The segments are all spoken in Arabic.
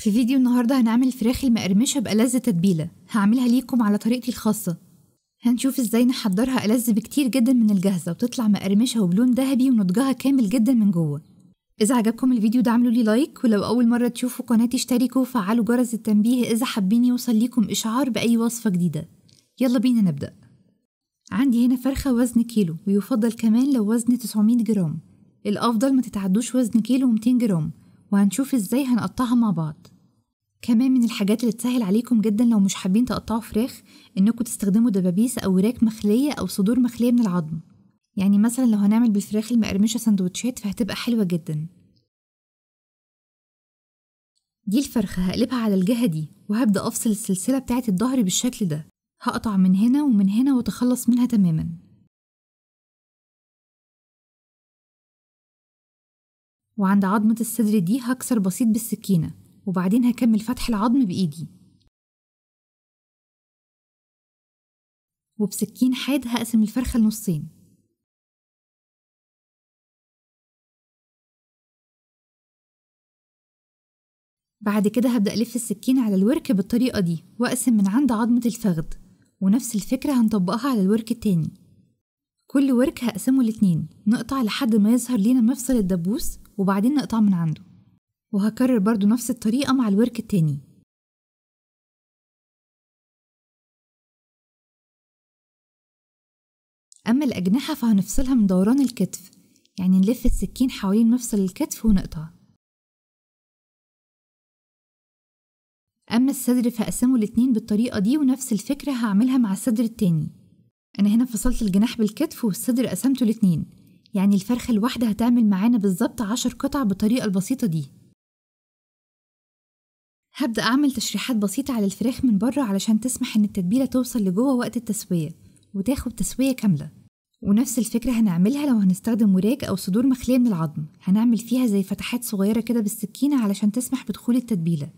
في فيديو النهاردة هنعمل الفراخ المقرمشة بألذ تتبيلة هعملها ليكم على طريقتي الخاصة هنشوف ازاي نحضرها ألذ بكتير جدا من الجاهزة وتطلع مقرمشة وبلون ذهبي ونضجها كامل جدا من جوه إذا عجبكم الفيديو ده اعملوا لي لايك ولو أول مرة تشوفوا قناتي اشتركوا وفعلوا جرس التنبيه إذا حابين يوصل ليكم إشعار بأي وصفة جديدة يلا بينا نبدأ عندي هنا فرخة وزن كيلو ويفضل كمان لو وزن 900 جرام الأفضل ما تتعدوش وزن كيلو و200 جرام وهنشوف ازاي هنقطعها مع بعض كمان من الحاجات اللي تسهل عليكم جدا لو مش حابين تقطعوا فراخ انكم تستخدموا دبابيس او وراك مخليه او صدور مخليه من العظم يعني مثلا لو هنعمل بالفراخ المقرمشه سندوتشات فهتبقى حلوه جدا دي الفرخة هقلبها على الجهة دي وهبدأ أفصل السلسلة بتاعة الظهر بالشكل ده هقطع من هنا ومن هنا وأتخلص منها تماماً وعند عظمة الصدر دي هكسر بسيط بالسكينة وبعدين هكمل فتح العظم بإيدي وبسكين حاد هقسم الفرخة لنصين بعد كده هبدأ ألف السكين على الورك بالطريقة دي وأقسم من عند عظمة الفخذ ونفس الفكرة هنطبقها على الورك التاني كل ورك هقسمه لاتنين نقطع لحد ما يظهر لينا مفصل الدبوس وبعدين نقطع من عنده وهكرر برضو نفس الطريقة مع الورك التاني أما الأجنحة فهنفصلها من دوران الكتف يعني نلف السكين حوالين مفصل الكتف ونقطع أما الصدر فأقسمه الاتنين بالطريقة دي ونفس الفكرة هعملها مع الصدر التاني أنا هنا فصلت الجناح بالكتف والصدر قسمته الاتنين يعني الفرخة الواحدة هتعمل معانا بالظبط عشر قطع بالطريقة البسيطة دي هبدأ أعمل تشريحات بسيطة على الفراخ من بره علشان تسمح إن التتبيلة توصل لجوه وقت التسوية وتاخد تسوية كاملة ونفس الفكرة هنعملها لو هنستخدم وراك أو صدور مخلية من العظم هنعمل فيها زي فتحات صغيرة كده بالسكينة علشان تسمح بدخول التتبيلة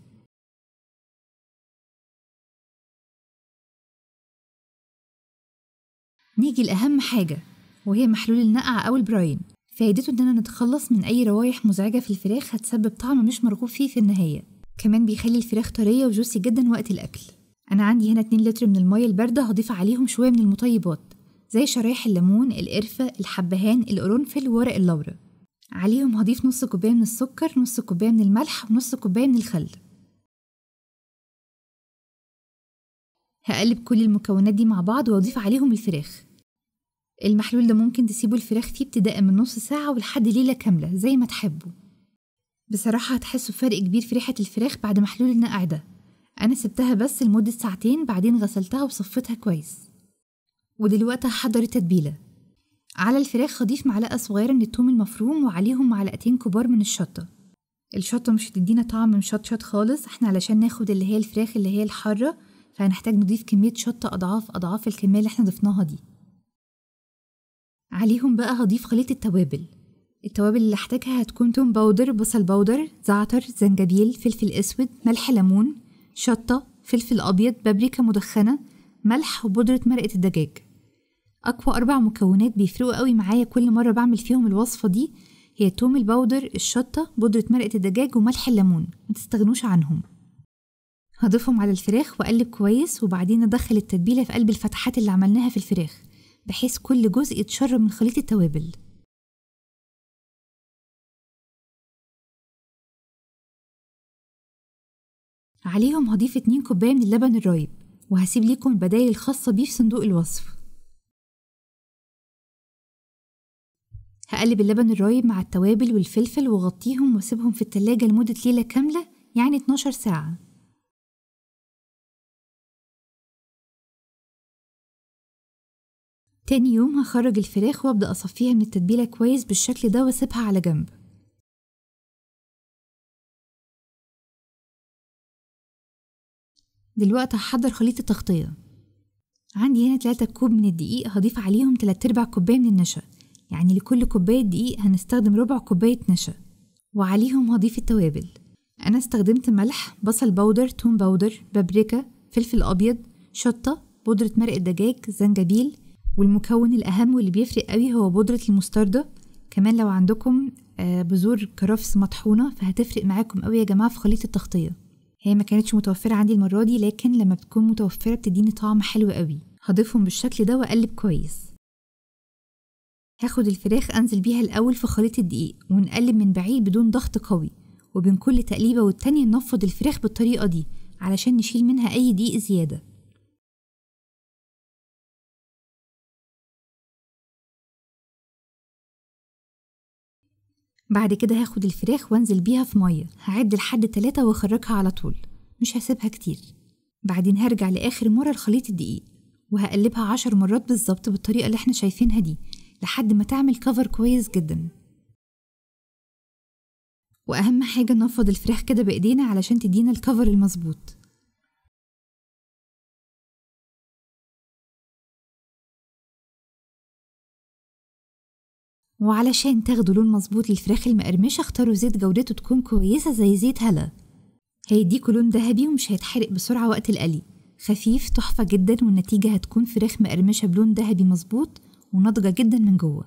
نيجي لأهم حاجة وهي محلول النقع أو البراين فايدته إننا نتخلص من أي روايح مزعجة في الفراخ هتسبب طعم مش مرغوب فيه في النهاية كمان بيخلي الفراخ طرية وجوسي جدا وقت الأكل أنا عندي هنا 2 لتر من المية الباردة هضيف عليهم شوية من المطيبات زي شرايح الليمون القرفة الحبهان القرنفل وورق اللورة عليهم هضيف نص كوباية من السكر نص كوباية من الملح ونص كوباية من الخل هقلب كل المكونات دي مع بعض وأضيف عليهم الفراخ المحلول ده ممكن تسيبوا الفراخ فيه ابتداء من نص ساعة ولحد ليلة كاملة زي ما تحبوا بصراحة هتحسوا بفرق كبير في ريحة الفراخ بعد محلول النقع ده أنا سبتها بس لمدة ساعتين بعدين غسلتها وصفتها كويس ودلوقتي هحضر التتبيلة على الفراخ هضيف معلقة صغيرة من التوم المفروم وعليهم معلقتين كبار من الشطة الشطة مش هتدينا طعم مشطشط خالص احنا علشان ناخد اللي هي الفراخ اللي هي الحارة فهنحتاج نضيف كمية شطة أضعاف أضعاف الكمية اللي احنا ضفناها دي عليهم بقى هضيف خليط التوابل التوابل اللي هحتاجها هتكون توم باودر بصل باودر زعتر زنجبيل فلفل اسود ملح ليمون شطة فلفل ابيض بابريكا مدخنة ملح وبودرة مرقة الدجاج اقوى اربع مكونات بيفرقوا قوي معايا كل مرة بعمل فيهم الوصفة دي هي توم الباودر الشطة بودرة مرقة الدجاج وملح الليمون متستغنوش عنهم هضيفهم على الفراخ واقلب كويس وبعدين ادخل التتبيلة في قلب الفتحات اللي عملناها في الفراخ بحيث كل جزء يتشرب من خليط التوابل عليهم هضيف 2 كوباية من اللبن الرايب وهسيب ليكم البدايل الخاصة بيه في صندوق الوصف هقلب اللبن الرايب مع التوابل والفلفل وغطيهم واسيبهم في التلاجة لمدة ليلة كاملة يعني 12 ساعة تاني يوم هخرج الفراخ وابدأ اصفيها من التتبيلة كويس بالشكل ده واسيبها على جنب دلوقتي هحضر خليط التغطية عندي هنا 3 كوب من الدقيق هضيف عليهم 3 ارباع كوباية من النشا يعني لكل كوباية دقيق هنستخدم ربع كوباية نشا وعليهم هضيف التوابل أنا استخدمت ملح بصل بودر توم بودر بابريكا فلفل أبيض شطة بودرة مرق الدجاج زنجبيل والمكون الأهم واللي بيفرق قوي هو بودرة المستردة كمان لو عندكم آه، بذور كرفس مطحونة فهتفرق معاكم قوي يا جماعة في خليط التغطية هي ما كانتش متوفرة عندي المرة دي لكن لما بتكون متوفرة بتديني طعم حلو قوي هضيفهم بالشكل ده وأقلب كويس هاخد الفراخ أنزل بيها الأول في خليط الدقيق ونقلب من بعيد بدون ضغط قوي وبين كل تقليبة والتانية نفض الفراخ بالطريقة دي علشان نشيل منها أي دقيق زيادة بعد كده هاخد الفراخ وانزل بيها في ميه هعد لحد تلاتة واخرجها على طول مش هسيبها كتير بعدين هرجع لاخر مره لخليط الدقيق وهقلبها عشر مرات بالظبط بالطريقه اللي احنا شايفينها دي لحد ما تعمل كفر كويس جدا واهم حاجه ننفض الفراخ كده بايدينا علشان تدينا الكفر المظبوط وعلشان تاخدوا لون مظبوط للفراخ المقرمشة اختاروا زيت جودته تكون كويسة زي زيت هلا هيديكوا لون ذهبي ومش هيتحرق بسرعة وقت القلي خفيف تحفة جدا والنتيجة هتكون فراخ مقرمشة بلون ذهبي مظبوط وناضجة جدا من جوه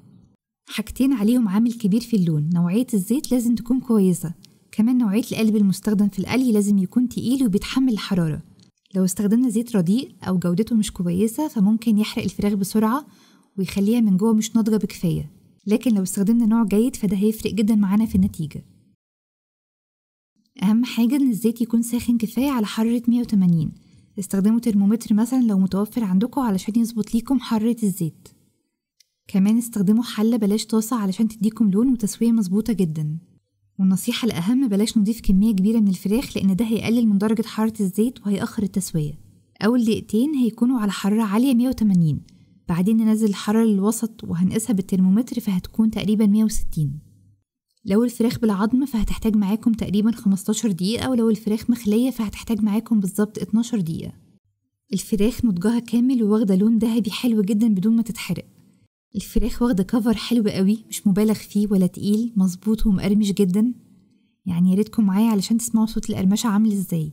حاجتين عليهم عامل كبير في اللون نوعية الزيت لازم تكون كويسة كمان نوعية القالب المستخدم في القلي لازم يكون تقيل وبيتحمل الحرارة لو استخدمنا زيت رديء أو جودته مش كويسة فممكن يحرق الفراخ بسرعة ويخليها من جوه مش ناضجة بكفاية لكن لو استخدمنا نوع جيد فده هيفرق جدا معانا في النتيجة أهم حاجة إن الزيت يكون ساخن كفاية على حرارة 180 استخدموا ترمومتر مثلا لو متوفر عندكم علشان يظبط ليكم حرارة الزيت كمان استخدموا حلة بلاش طاسة علشان تديكم لون وتسوية مظبوطة جدا والنصيحة الأهم بلاش نضيف كمية كبيرة من الفراخ لأن ده هيقلل من درجة حرارة الزيت وهيأخر التسوية أول دقيقتين هيكونوا على حرارة عالية 180 بعدين ننزل الحرارة للوسط وهنقيسها بالترمومتر فهتكون تقريبا 160 لو الفراخ بالعظم فهتحتاج معاكم تقريبا 15 دقيقة ولو الفراخ مخلية فهتحتاج معاكم بالظبط 12 دقيقة الفراخ نضجها كامل وواخدة لون ذهبي حلو جدا بدون ما تتحرق الفراخ واخدة كفر حلو قوي مش مبالغ فيه ولا تقيل مظبوط ومقرمش جدا يعني ياريتكم معايا علشان تسمعوا صوت القرمشة عامل ازاي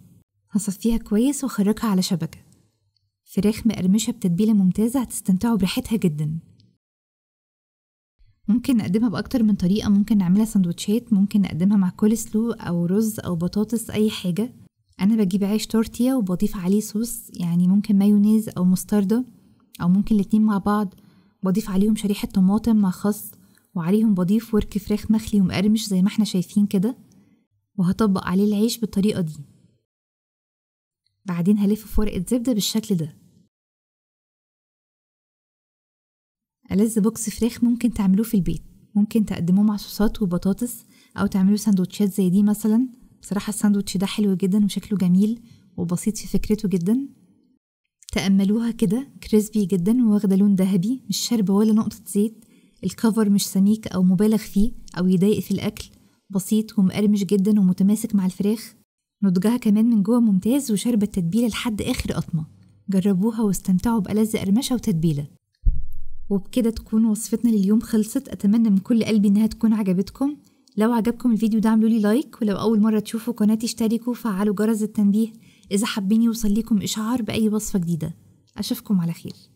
هصفيها كويس واخرجها على شبكة فراخ مقرمشة بتتبيلة ممتازة هتستمتعوا بريحتها جدا ممكن نقدمها بأكتر من طريقة ممكن نعملها سندوتشات ممكن نقدمها مع كولسلو أو رز أو بطاطس أي حاجة أنا بجيب عيش تورتيا وبضيف عليه صوص يعني ممكن مايونيز أو مستردة أو ممكن الاتنين مع بعض بضيف عليهم شريحة طماطم مع خس وعليهم بضيف ورك فراخ مخلي ومقرمش زي ما احنا شايفين كده وهطبق عليه العيش بالطريقة دي بعدين هلف في ورقة زبدة بالشكل ده ألذ بوكس فراخ ممكن تعملوه في البيت ممكن تقدموه مع صوصات وبطاطس أو تعملوا سندوتشات زي دي مثلا بصراحة الساندوتش ده حلو جدا وشكله جميل وبسيط في فكرته جدا تأملوها كده كريسبي جدا وواخدة لون ذهبي مش شاربة ولا نقطة زيت الكفر مش سميك أو مبالغ فيه أو يضايق في الأكل بسيط ومقرمش جدا ومتماسك مع الفراخ نضجها كمان من جوه ممتاز وشاربة التتبيلة لحد آخر قطمة جربوها واستمتعوا بألذ قرمشة وتتبيلة وبكده تكون وصفتنا لليوم خلصت أتمنى من كل قلبي إنها تكون عجبتكم لو عجبكم الفيديو ده اعملوا لي لايك ولو أول مرة تشوفوا قناتي اشتركوا وفعلوا جرس التنبيه إذا حابين يوصل لكم إشعار بأي وصفة جديدة أشوفكم على خير